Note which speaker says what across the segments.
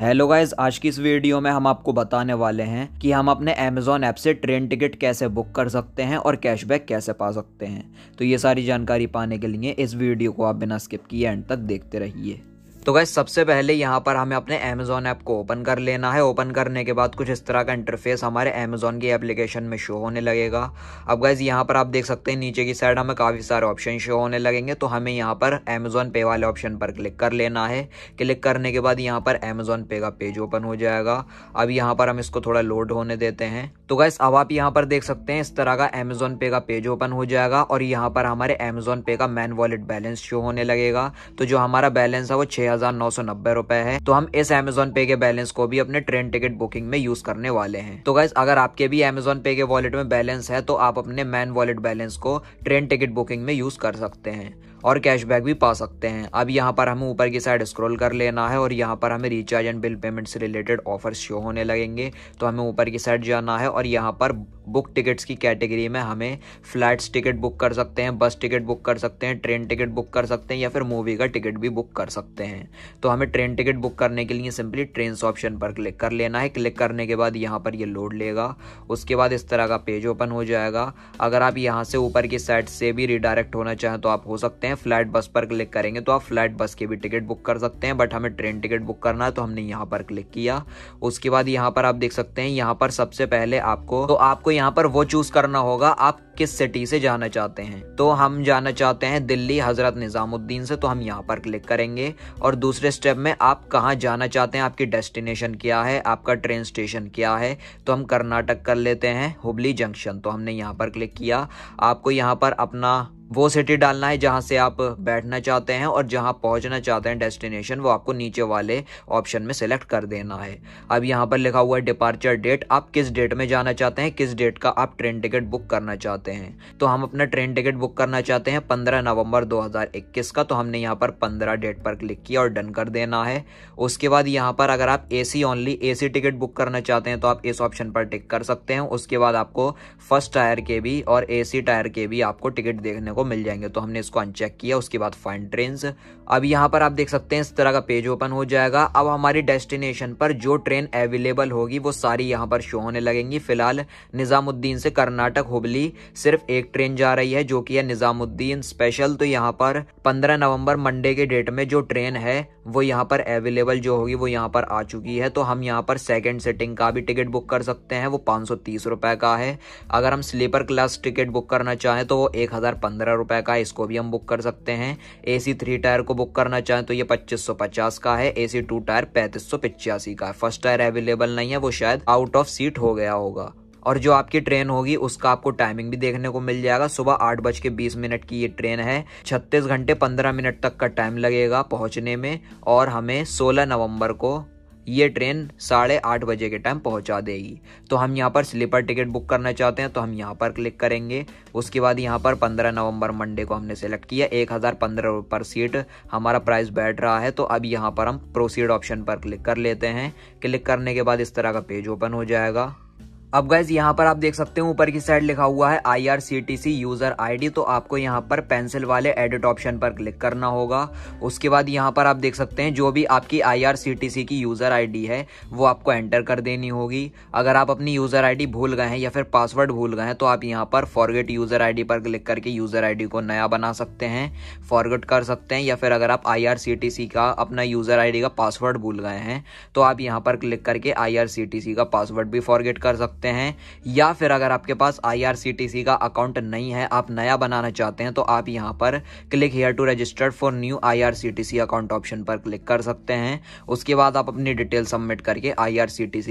Speaker 1: hello guys आज की इस वीडियो में हम आपको बताने वाले हैं कि हम अपने अमेजोन ऐप से ट्रेन टिकट कैसे बुक कर सकते हैं और कैशबैक कैसे पा सकते हैं तो ये सारी जानकारी पाने के लिए इस वीडियो को आप बिना स्किप किए एंड तक देखते रहिए तो गाइज सबसे पहले यहाँ पर हमें अपने अमेजोन ऐप को ओपन कर लेना है ओपन करने के बाद कुछ इस तरह का इंटरफेस हमारे अमेजोन की एप्लीकेशन में शो होने लगेगा अब गाइज यहाँ पर आप देख सकते हैं नीचे की साइड हमें काफ़ी सारे ऑप्शन शो होने लगेंगे तो हमें यहाँ पर अमेजोन पे वाले ऑप्शन पर क्लिक कर लेना है क्लिक करने के बाद यहाँ पर अमेजोन पे का पेज ओपन हो जाएगा अब यहाँ पर हम इसको थोड़ा लोड होने देते हैं तो गाइस अब आप यहाँ पर देख सकते हैं इस तरह का अमेजोन पे का पेज ओपन हो जाएगा और यहाँ पर हमारे अमेजोन पे का मैन वॉलेट बैलेंस शो होने लगेगा तो जो हमारा बैलेंस है वो छः हजार नौ सौ नब्बे रुपए है तो हम इस एमेजोन पे के बैलेंस को भी अपने ट्रेन टिकट बुकिंग में यूज करने वाले हैं तो गाइज अगर आपके भी एमेजोन पे के वॉलेट में बैलेंस है तो आप अपने मैन वॉलेट बैलेंस को ट्रेन टिकट बुकिंग में यूज कर सकते हैं और कैशबैक भी पा सकते हैं अब यहाँ पर हमें ऊपर की साइड स्क्रॉल कर लेना है और यहाँ पर हमें रिचार्ज एंड बिल पेमेंट से रिलेटेड ऑफर शो होने लगेंगे तो हमें ऊपर की साइड जाना है और यहाँ पर बुक टिकट्स की कैटेगरी में हमें फ्लाइट्स टिकट बुक कर सकते हैं बस टिकट बुक कर सकते हैं ट्रेन टिकट बुक कर सकते हैं या फिर मूवी का टिकट भी बुक कर सकते हैं तो हमें ट्रेन टिकट बुक करने के लिए सिंपली ट्रेन ऑप्शन पर क्लिक कर लेना है क्लिक करने के बाद यहाँ पर यह लोड लेगा उसके बाद इस तरह का पेज ओपन हो जाएगा अगर आप यहाँ से ऊपर की साइड से भी रिडायरेक्ट होना चाहें तो आप हो सकते सकते हैं फ्लाइट बस पर क्लिक करेंगे तो आप फ्लाइट बस की भी टिकट बुक कर सकते हैं बट हमें ट्रेन टिकट बुक करना है तो हमने यहाँ पर क्लिक किया उसके बाद यहाँ पर आप देख सकते हैं यहाँ पर सबसे पहले आपको तो आपको यहाँ पर वो चूज करना होगा आप किस सिटी से जाना चाहते हैं तो हम जाना चाहते हैं दिल्ली हजरत निज़ामुद्दीन से तो हम यहाँ पर क्लिक करेंगे और दूसरे स्टेप में आप कहाँ जाना चाहते हैं आपकी डेस्टिनेशन क्या है आपका ट्रेन स्टेशन क्या है तो हम कर्नाटक कर लेते हैं हुबली जंक्शन तो हमने यहाँ पर क्लिक किया आपको यहाँ पर अपना वो सिटी डालना है जहाँ से आप बैठना चाहते हैं और जहाँ पहुँचना चाहते हैं डेस्टिनेशन वो आपको नीचे वाले ऑप्शन में सेलेक्ट कर देना है अब यहाँ पर लिखा हुआ है डिपार्चर डेट आप किस डेट में जाना चाहते हैं किस डेट का आप ट्रेन टिकट बुक करना चाहते हैं तो हम अपना ट्रेन टिकट बुक करना चाहते हैं पंद्रह नवम्बर दो का तो हमने यहाँ पर पंद्रह डेट पर क्लिक किया और डन कर देना है उसके बाद यहाँ पर अगर आप A C only A C ticket book करना चाहते हैं तो आप इस ऑप्शन पर टिक कर सकते हैं उसके बाद आपको फर्स्ट टायर के भी और ए सी टायर के भी आपको टिकट देखने को मिल जाएंगे तो हमने इसको अनचेक किया उसके बाद फाइन ट्रेन अब यहाँ पर आप देख सकते हैं इस तरह का पेज ओपन हो जाएगा अब हमारी डेस्टिनेशन पर जो ट्रेन अवेलेबल होगी वो सारी यहाँ पर शो होने लगेंगी फिलहाल निज़ामुद्दीन से कर्नाटक हुबली सिर्फ एक ट्रेन जा रही है जो की है निज़ामुद्दीन स्पेशल तो यहाँ पर पंद्रह नवम्बर मंडे के डेट में जो ट्रेन है वो यहाँ पर अवेलेबल जो होगी वो यहाँ पर आ चुकी है तो हम यहाँ पर सेकेंड सेटिंग का भी टिकट बुक कर सकते हैं वो पांच रुपए का है अगर हम स्लीपर क्लास टिकट बुक करना चाहें तो वो एक पंद्रह रुपए का इसको भी हम बुक कर सकते हैं ए सी थ्री टायर को बुक करना चाहें तो ये पच्चीस सौ पचास का है ए सी टू टायर पैंतीस सौ पिचासी का है फर्स्ट टायर अवेलेबल नहीं है वो शायद आउट ऑफ सीट हो गया होगा और जो आपकी ट्रेन होगी उसका आपको टाइमिंग भी देखने को मिल जाएगा सुबह आठ बज के बीस मिनट की ये ट्रेन है छत्तीस घंटे पंद्रह मिनट तक का टाइम लगेगा पहुंचने में और हमें सोलह नवंबर को ये ट्रेन साढ़े आठ बजे के टाइम पहुंचा देगी तो हम यहाँ पर स्लीपर टिकट बुक करना चाहते हैं तो हम यहाँ पर क्लिक करेंगे उसके बाद यहाँ पर पंद्रह नवंबर मंडे को हमने सेलेक्ट किया एक हज़ार पंद्रह पर सीट हमारा प्राइस बैठ रहा है तो अब यहाँ पर हम प्रोसीड ऑप्शन पर क्लिक कर लेते हैं क्लिक करने के बाद इस तरह का पेज ओपन हो जाएगा अब गैस यहाँ पर आप देख सकते हो ऊपर की साइड लिखा हुआ है सी यूजर आईडी तो आपको यहाँ पर पेंसिल वाले एडिट ऑप्शन पर क्लिक करना होगा उसके बाद यहाँ पर आप देख सकते हैं जो भी आपकी सी की यूजर आईडी है वो आपको एंटर कर देनी होगी अगर आप अपनी यूजर आईडी भूल गए हैं या फिर पासवर्ड भूल गए हैं तो आप यहाँ पर फॉरगेट यूजर डी पर क्लिक करके यूजर डी को नया बना सकते हैं फॉरगेट कर सकते हैं या फिर अगर आप सी का अपना यूजर डी का पासवर्ड भूल गए हैं तो आप यहाँ पर क्लिक करके सी का पासवर्ड भी फॉरगेट कर सकते सकते हैं या फिर अगर आपके पास आई का अकाउंट नहीं है आप नया बनाना चाहते हैं तो आप यहाँ पर click here to register for new I account option पर क्लिक कर सकते हैं उसके बाद आप अपनी डिटेल सबमिट करके आई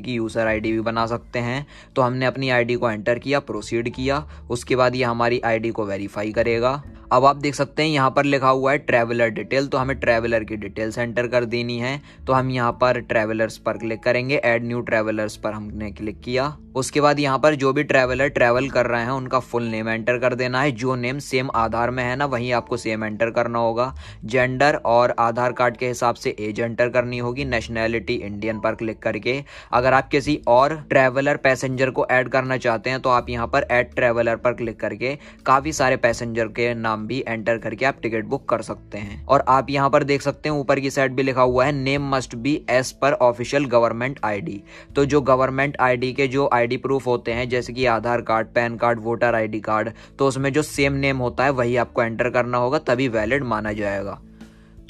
Speaker 1: की यूज़र आई भी बना सकते हैं तो हमने अपनी आई को एंटर किया प्रोसीड किया उसके बाद ये हमारी आई को वेरीफाई करेगा अब आप देख सकते हैं यहाँ पर लिखा हुआ है ट्रैवलर डिटेल तो हमें ट्रैवलर की डिटेल्स एंटर कर देनी है तो हम यहाँ पर ट्रैवलर्स पर क्लिक करेंगे ऐड न्यू ट्रैवलर्स पर हमने क्लिक किया उसके बाद यहाँ पर जो भी ट्रैवलर ट्रैवल कर रहे हैं उनका फुल नेम एंटर कर देना है जो नेम सेम आधार में है ना वहीं आपको सेम एंटर करना होगा जेंडर और आधार कार्ड के हिसाब से एज एंटर करनी होगी नेशनैलिटी इंडियन पर क्लिक करके अगर आप किसी और ट्रैवलर पैसेंजर को ऐड करना चाहते हैं तो आप यहाँ पर एड ट्रैवलर पर क्लिक करके काफ़ी सारे पैसेंजर के नाम भी एंटर करके आप टिकट बुक कर सकते हैं और आप यहाँ पर देख सकते हैं ऊपर की साइड भी लिखा हुआ है name must be as per official government I तो जो गवर्नमेंट आई के जो आई आईडी प्रूफ होते हैं जैसे कि Aadhaar card PAN card voter ID card तो उसमें जो सेम नेम होता है वही आपको एंटर करना होगा तभी वैलिड माना जाएगा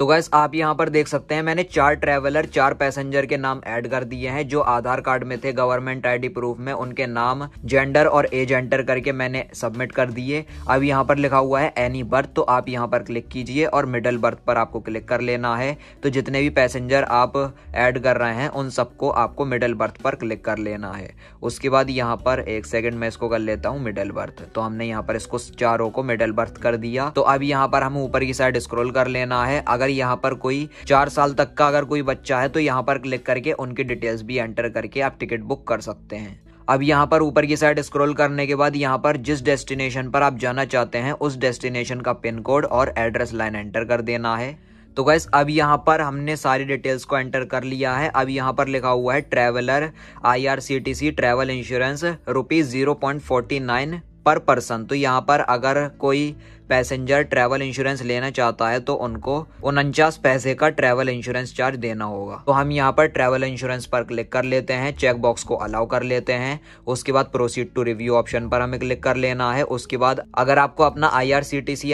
Speaker 1: तो गैस आप यहाँ पर देख सकते हैं मैंने चार ट्रैवलर चार पैसेंजर के नाम ऐड कर दिए हैं जो आधार कार्ड में थे गवर्नमेंट आईडी प्रूफ में उनके नाम जेंडर और एज एंटर करके मैंने सबमिट कर दिए अब यहाँ पर लिखा हुआ है एनी बर्थ तो आप यहाँ पर क्लिक कीजिए और मिडल बर्थ पर आपको क्लिक कर लेना है तो जितने भी पैसेंजर आप ऐड कर रहे हैं उन सबको आपको मिडल बर्थ पर क्लिक कर लेना है उसके बाद यहाँ पर एक सेकेंड मैं इसको कर लेता हूँ मिडल बर्थ तो हमने यहाँ पर इसको चारों को मिडल बर्थ कर दिया तो अब यहाँ पर हम ऊपर की साइड स्क्रोल कर लेना है अगर अगर यहाँ पर कोई चार साल तक का अगर कोई बच्चा है तो यहाँ पर क्लिक करके उनकी डिटेल्स भी एंटर करके आप टिकट बुक कर सकते हैं अब यहाँ पर ऊपर की साइड स्क्रॉल करने के बाद यहाँ पर जिस डेस्टिनेशन पर आप जाना चाहते हैं उस डेस्टिनेशन का पिन कोड और एड्रेस लाइन एंटर कर देना है तो गैस अब यहाँ पर हमने सारी डिटेल्स को एंटर कर लिया है अब यहाँ पर लिखा हुआ है traveller IRCTC travel insurance rupees zero point forty nine per person तो यहाँ पर अगर कोई पैसेंजर ट्रैवल इंश्योरेंस लेना चाहता है तो उनको उनचास पैसे का ट्रैवल इंश्योरेंस चार्ज देना होगा तो हम यहाँ पर ट्रैवल इंश्योरेंस पर क्लिक कर लेते हैं चेक बॉक्स को अलाउ कर लेते हैं उसके बाद प्रोसीड टू रिव्यू ऑप्शन पर हमें क्लिक कर लेना है उसके बाद अगर आपको अपना आई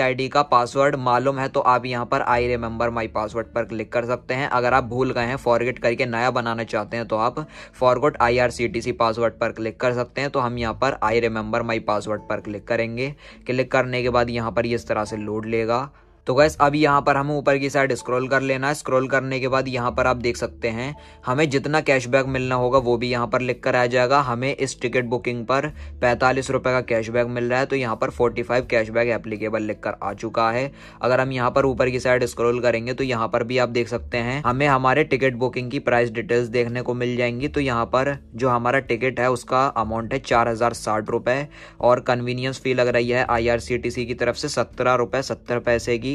Speaker 1: आईडी का पासवर्ड मालूम है तो आप यहाँ पर आई रिमेम्बर माई पासवर्ड पर क्लिक कर सकते हैं अगर आप भूल गए हैं फॉरगेट करके नया बनाना चाहते हैं तो आप फॉरगोट आई पासवर्ड पर क्लिक कर सकते हैं तो हम यहाँ पर आई रिमेम्बर माई पासवर्ड पर क्लिक करेंगे क्लिक करने के बाद यहाँ पर पर ये इस तरह से लोड लेगा तो गैस अब यहाँ पर हमें ऊपर की साइड स्क्रॉल कर लेना है स्क्रॉल करने के बाद यहाँ पर आप देख सकते हैं हमें जितना कैशबैक मिलना होगा वो भी यहाँ पर लिख कर आ जाएगा हमें इस टिकट बुकिंग पर पैंतालीस रुपये का कैशबैक मिल रहा है तो यहाँ पर फोर्टी फाइव कैशबैक एप्लीकेबल लिख कर आ चुका है अगर हम यहाँ पर ऊपर की साइड स्क्रोल करेंगे तो यहाँ पर भी आप देख सकते हैं हमें हमारे टिकट बुकिंग की प्राइस डिटेल्स देखने को मिल जाएंगी तो यहाँ पर जो हमारा टिकट है उसका अमाउंट है चार हजार साठ और कन्वीनियंस फी लग रही है आई आर सी टी सी की तरफ से सत्रह रुपये सत्तर पैसे की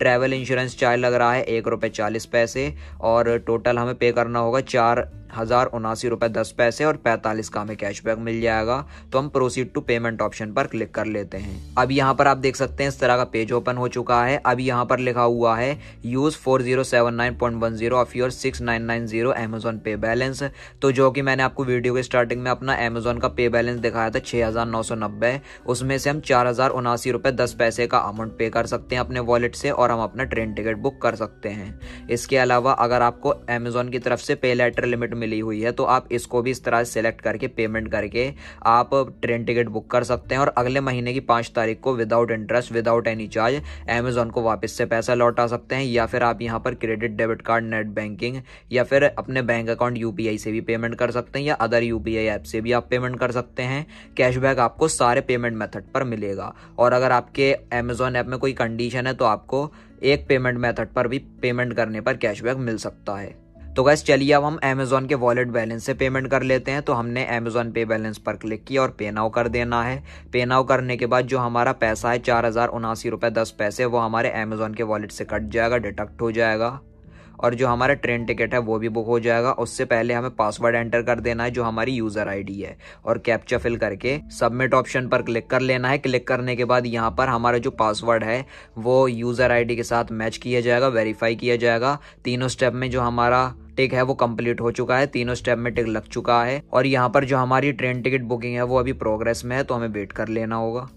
Speaker 1: ट्रैवल इंश्योरेंस चार्ज लग रहा है एक रुपये चालीस पैसे और टोटल हमें पे करना होगा चार हज़ार उनासी रुपये दस पैसे और पैंतालीस का हमें कैशबैक मिल जाएगा तो हम प्रोसीड टू पेमेंट ऑप्शन पर क्लिक कर लेते हैं अब यहाँ पर आप देख सकते हैं इस तरह का पेज ओपन हो चुका है अब यहाँ पर लिखा हुआ है use four zero seven nine point one zero of your six nine nine zero Amazon Pay balance तो जो कि मैंने आपको वीडियो के स्टार्टिंग में अपना अमेजोन का पे बैलेंस दिखाया था छः हज़ार नौ सौ नब्बे उसमें से हम चार हज़ार उनासी रुपए दस पैसे का अमाउंट पे कर सकते हैं अपने वॉलेट से और और हम अपना ट्रेन टिकट बुक कर सकते हैं इसके अलावा अगर आपको अमेज़ोन की तरफ से पे लेटर लिमिट मिली हुई है तो आप इसको भी इस तरह सेलेक्ट करके पेमेंट करके आप ट्रेन टिकट बुक कर सकते हैं और अगले महीने की पाँच तारीख को without interest without any charge Amazon को वापस से पैसा लौटा सकते हैं या फिर आप यहाँ पर credit debit card net banking या फिर अपने बैंक अकाउंट यू से भी पेमेंट कर सकते हैं या अदर यू ऐप से भी आप पेमेंट कर सकते हैं कैशबैक आपको सारे पेमेंट मेथड पर मिलेगा और अगर आपके अमेजोन ऐप में कोई कंडीशन है तो आपको एक पेमेंट मेथड पर भी पेमेंट करने पर कैशबैक मिल सकता है तो गैस चलिए अब हम अमेजोन के वॉलेट बैलेंस से पेमेंट कर लेते हैं तो हमने अमेजोन पे बैलेंस पर क्लिक किया और पे नाउ कर देना है पे नाउ करने के बाद जो हमारा पैसा है चार हज़ार उनासी रुपये दस पैसे वो हमारे अमेजोन के वॉलेट से कट जाएगा डिटक्ट हो जाएगा और जो हमारा ट्रेन टिकट है वो भी बुक हो जाएगा उससे पहले हमें पासवर्ड एंटर कर देना है जो हमारी यूजर आईडी है और कैप्चा फिल करके सबमिट ऑप्शन पर क्लिक कर लेना है क्लिक करने के बाद यहाँ पर हमारा जो पासवर्ड है वो यूजर आईडी के साथ मैच किया जाएगा वेरीफाई किया जाएगा तीनों स्टेप में जो हमारा टिक है वो कंप्लीट हो चुका है तीनों स्टेप में टिक लग चुका है और यहाँ पर जो हमारी ट्रेन टिकट बुकिंग है वो अभी प्रोग्रेस में है तो हमें वेट कर लेना होगा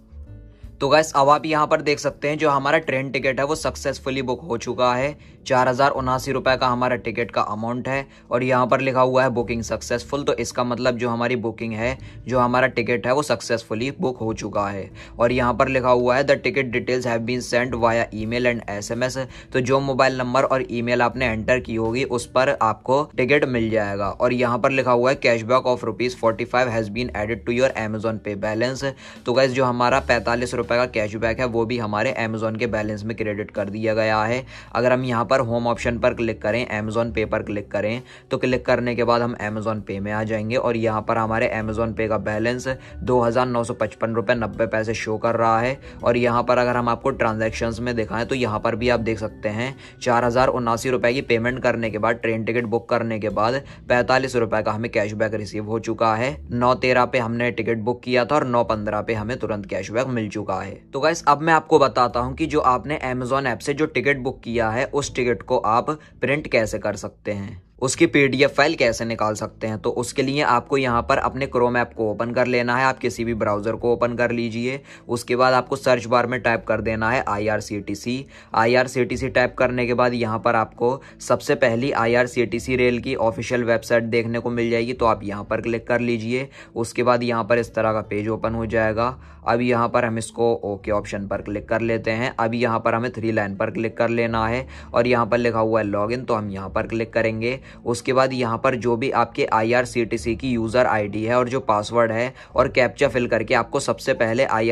Speaker 1: तो गैस अब आप यहाँ पर देख सकते हैं जो हमारा ट्रेन टिकट है वो सक्सेसफुली बुक हो चुका है चार हज़ार उनासी रुपये का हमारा टिकट का अमाउंट है और यहाँ पर लिखा हुआ है बुकिंग सक्सेसफुल तो इसका मतलब जो हमारी बुकिंग है जो हमारा टिकट है वो सक्सेसफुली बुक हो चुका है और यहाँ पर लिखा हुआ है the ticket details have been send via email and SMS तो जो मोबाइल नंबर और ईमेल आपने एंटर की होगी उस पर आपको टिकट मिल जाएगा और यहाँ पर लिखा हुआ है cashback of rupees forty five has been added to your Amazon Pay balance तो गैस जो हमारा पैंतालीस रुपये का कैशबैक है वो भी हमारे अमेजोन के बैलेंस में क्रेडिट कर दिया गया है अगर हम यहाँ पर पर होम ऑप्शन पर क्लिक करें अमेजोन पे पर क्लिक करें तो क्लिक करने के बाद हम अमेजोन पे में आ जाएंगे और यहाँ पर हमारे अमेजोन पे का बैलेंस दो हज़ार नौ सौ पचपन रुपये नब्बे पैसे शो कर रहा है और यहाँ पर अगर हम आपको ट्रांजेक्शन्स में दिखाएं तो यहाँ पर भी आप देख सकते हैं चार हज़ार उनासी रुपये की पेमेंट करने के बाद ट्रेन टिकट बुक करने के बाद पैंतालीस रुपये का हमें कैशबैक रिसीव हो चुका है नौ तेरह पे हमने टिकट बुक किया था और नौ पंद्रह पे हमें तुरंत कैशबैक मिल चुका है तो गाइस अब मैं आपको बताता हूँ कि जो आपने अमेजोन ऐप से जो टिकट बुक किया है उस टिकट सर्टिफिकेट को आप प्रिंट कैसे कर सकते हैं उसकी पीडीएफ फाइल कैसे निकाल सकते हैं तो उसके लिए आपको यहाँ पर अपने क्रोम ऐप को ओपन कर लेना है आप किसी भी ब्राउज़र को ओपन कर लीजिए उसके बाद आपको सर्च बार में टाइप कर देना है I R C T C I R C T C type करने के बाद यहाँ पर आपको सबसे पहली I R C T C rail की ऑफिशियल वेबसाइट देखने को मिल जाएगी तो आप यहाँ पर क्लिक कर लीजिए उसके बाद यहाँ पर इस तरह का पेज ओपन हो जाएगा अब यहाँ पर हम इसको ओके ऑप्शन पर क्लिक कर लेते हैं अभी यहाँ पर हमें थ्री लाइन पर क्लिक कर लेना है और यहाँ पर लिखा हुआ है लॉग तो हम यहाँ पर क्लिक करेंगे उसके बाद यहाँ पर जो भी आपके आई की यूज़र आई है और जो पासवर्ड है और कैप्चा फिल करके आपको सबसे पहले आई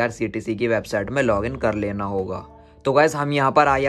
Speaker 1: की वेबसाइट में लॉग कर लेना होगा तो गैस हम यहाँ पर आई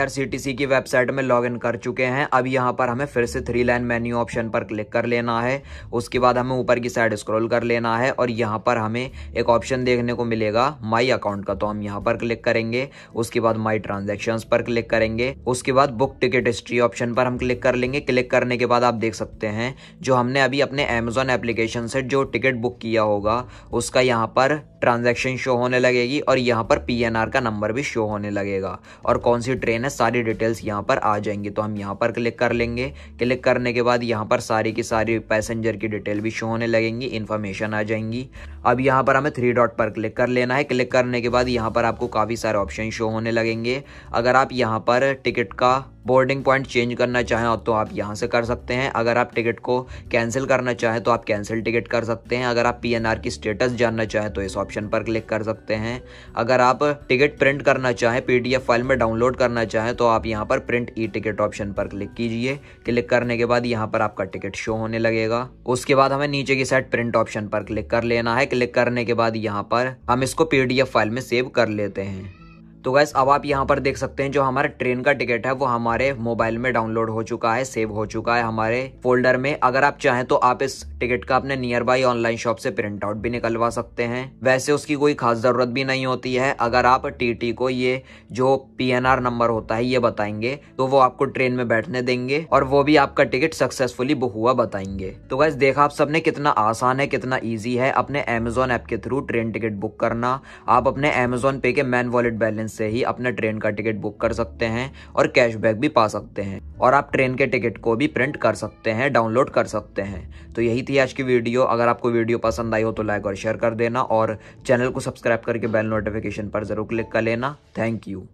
Speaker 1: की वेबसाइट में लॉग इन कर चुके हैं अब यहाँ पर हमें फिर से थ्री लाइन मेन्यू ऑप्शन पर क्लिक कर लेना है उसके बाद हमें ऊपर की साइड स्क्रॉल कर लेना है और यहाँ पर हमें एक ऑप्शन देखने को मिलेगा माई अकाउंट का तो हम यहाँ पर क्लिक करेंगे उसके बाद माई ट्रांजेक्शन पर क्लिक करेंगे उसके बाद बुक टिकट हिस्ट्री ऑप्शन पर हम क्लिक कर लेंगे क्लिक करने के बाद आप देख सकते हैं जो हमने अभी अपने अमेजोन एप्लीकेशन से जो टिकट बुक किया होगा उसका यहाँ पर ट्रांजैक्शन शो होने लगेगी और यहाँ पर पी का नंबर भी शो होने लगेगा और कौन सी ट्रेन है सारी डिटेल्स यहाँ पर आ जाएंगी तो हम यहाँ पर क्लिक कर लेंगे क्लिक करने के बाद यहाँ पर सारी की सारी पैसेंजर की डिटेल भी शो होने लगेंगी इन्फॉर्मेशन आ जाएंगी अब यहाँ पर हमें थ्री डॉट पर क्लिक कर लेना है क्लिक करने के बाद यहाँ पर आपको काफ़ी सारे ऑप्शन शो होने लगेंगे अगर आप यहाँ पर टिकट का बोर्डिंग पॉइंट चेंज करना चाहें तो आप यहाँ से कर सकते हैं अगर आप टिकट को कैंसिल करना चाहें तो आप कैंसिल टिकट कर सकते हैं अगर आप पी की स्टेटस जानना चाहें तो इस ऑप्शन पर क्लिक कर सकते हैं अगर आप टिकट प्रिंट करना चाहें पी फाइल में डाउनलोड करना चाहें तो आप यहाँ पर प्रिंट ई टिकट ऑप्शन पर क्लिक कीजिए क्लिक करने के बाद यहाँ पर आपका टिकट शो होने लगेगा उसके बाद हमें नीचे की साइड प्रिंट ऑप्शन पर क्लिक कर लेना है क्लिक करने के बाद यहाँ पर हम इसको पी फाइल में सेव कर लेते हैं तो गैस अब आप यहाँ पर देख सकते हैं जो हमारे ट्रेन का टिकट है वो हमारे मोबाइल में डाउनलोड हो चुका है सेव हो चुका है हमारे फोल्डर में अगर आप चाहें तो आप इस टिकट का अपने नियर बाई ऑनलाइन शॉप से प्रिंट आउट भी निकलवा सकते हैं वैसे उसकी कोई खास जरूरत भी नहीं होती है अगर आप टीटी को ये जो पीएनआर नंबर होता है ये बताएंगे तो वो आपको ट्रेन में बैठने देंगे और वो भी आपका टिकट सक्सेसफुली बुक हुआ बताएंगे तो गैस देखा आप सबने कितना आसान है कितना ईजी है अपने अमेजोन ऐप के थ्रू ट्रेन टिकट बुक करना आप अपने अमेजोन पे के मैन वॉलेट बैलेंस से ही अपने ट्रेन का टिकट बुक कर सकते हैं और कैशबैक भी पा सकते हैं और आप ट्रेन के टिकट को भी प्रिंट कर सकते हैं डाउनलोड कर सकते हैं तो यही थी आज की वीडियो अगर आपको वीडियो पसंद आई हो तो लाइक और शेयर कर देना और चैनल को सब्सक्राइब करके बेल नोटिफिकेशन पर ज़रूर क्लिक कर लेना थैंक यू